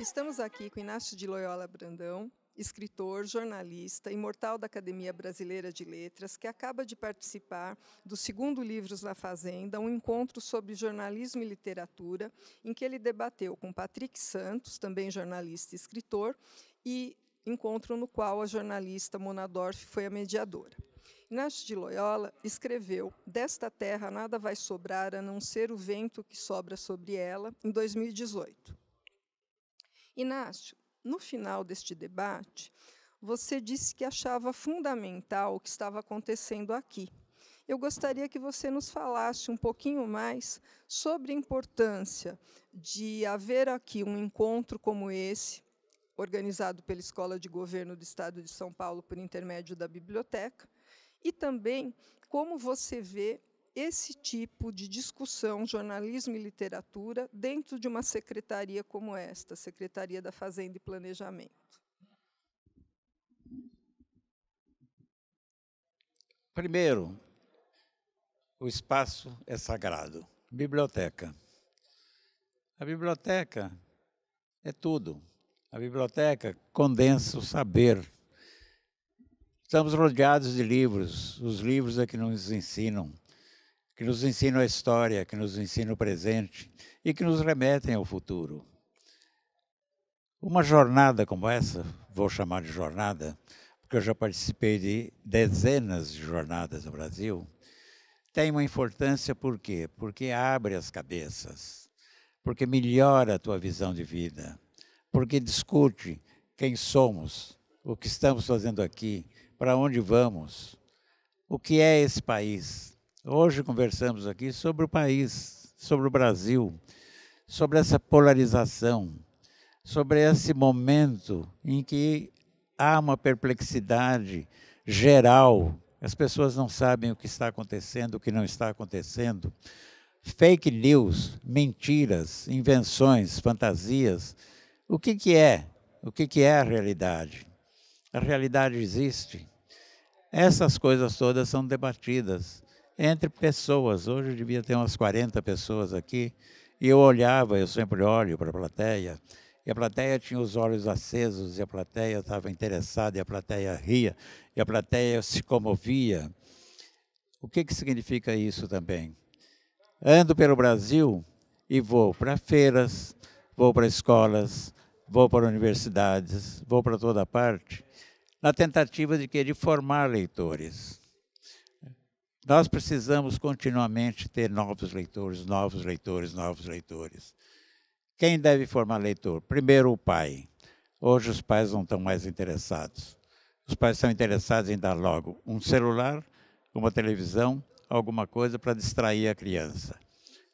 Estamos aqui com Inácio de Loyola Brandão, escritor, jornalista, imortal da Academia Brasileira de Letras, que acaba de participar do segundo Livros da Fazenda, um encontro sobre jornalismo e literatura, em que ele debateu com Patrick Santos, também jornalista e escritor, e encontro no qual a jornalista Mona Dorf foi a mediadora. Inácio de Loyola escreveu Desta terra nada vai sobrar a não ser o vento que sobra sobre ela, em 2018. Inácio, no final deste debate, você disse que achava fundamental o que estava acontecendo aqui. Eu gostaria que você nos falasse um pouquinho mais sobre a importância de haver aqui um encontro como esse, organizado pela Escola de Governo do Estado de São Paulo por intermédio da biblioteca, e também como você vê esse tipo de discussão, jornalismo e literatura, dentro de uma secretaria como esta, Secretaria da Fazenda e Planejamento? Primeiro, o espaço é sagrado. Biblioteca. A biblioteca é tudo. A biblioteca condensa o saber. Estamos rodeados de livros. Os livros é que nos ensinam que nos ensinam a história, que nos ensinam o presente e que nos remetem ao futuro. Uma jornada como essa, vou chamar de jornada, porque eu já participei de dezenas de jornadas no Brasil, tem uma importância por quê? Porque abre as cabeças, porque melhora a tua visão de vida, porque discute quem somos, o que estamos fazendo aqui, para onde vamos, o que é esse país, Hoje conversamos aqui sobre o país, sobre o Brasil, sobre essa polarização, sobre esse momento em que há uma perplexidade geral. As pessoas não sabem o que está acontecendo, o que não está acontecendo. Fake news, mentiras, invenções, fantasias. O que, que é? O que, que é a realidade? A realidade existe. Essas coisas todas são debatidas entre pessoas. Hoje eu devia ter umas 40 pessoas aqui. E eu olhava, eu sempre olho para a plateia, e a plateia tinha os olhos acesos, e a plateia estava interessada, e a plateia ria, e a plateia se comovia. O que, que significa isso também? Ando pelo Brasil e vou para feiras, vou para escolas, vou para universidades, vou para toda parte, na tentativa de de formar leitores. Nós precisamos continuamente ter novos leitores, novos leitores, novos leitores. Quem deve formar leitor? Primeiro, o pai. Hoje os pais não estão mais interessados. Os pais estão interessados em dar logo um celular, uma televisão, alguma coisa para distrair a criança.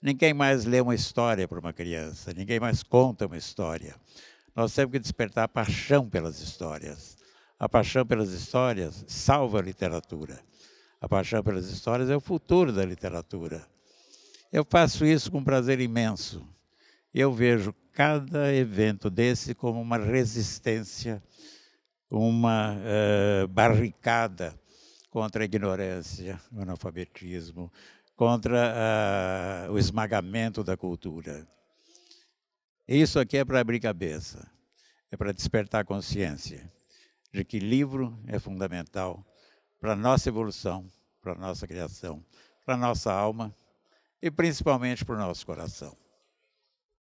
Ninguém mais lê uma história para uma criança, ninguém mais conta uma história. Nós temos que despertar a paixão pelas histórias. A paixão pelas histórias salva a literatura. A paixão pelas histórias é o futuro da literatura. Eu faço isso com um prazer imenso. Eu vejo cada evento desse como uma resistência, uma uh, barricada contra a ignorância, o analfabetismo, contra uh, o esmagamento da cultura. Isso aqui é para abrir cabeça, é para despertar consciência de que livro é fundamental para a nossa evolução, para a nossa criação, para a nossa alma e principalmente para o nosso coração.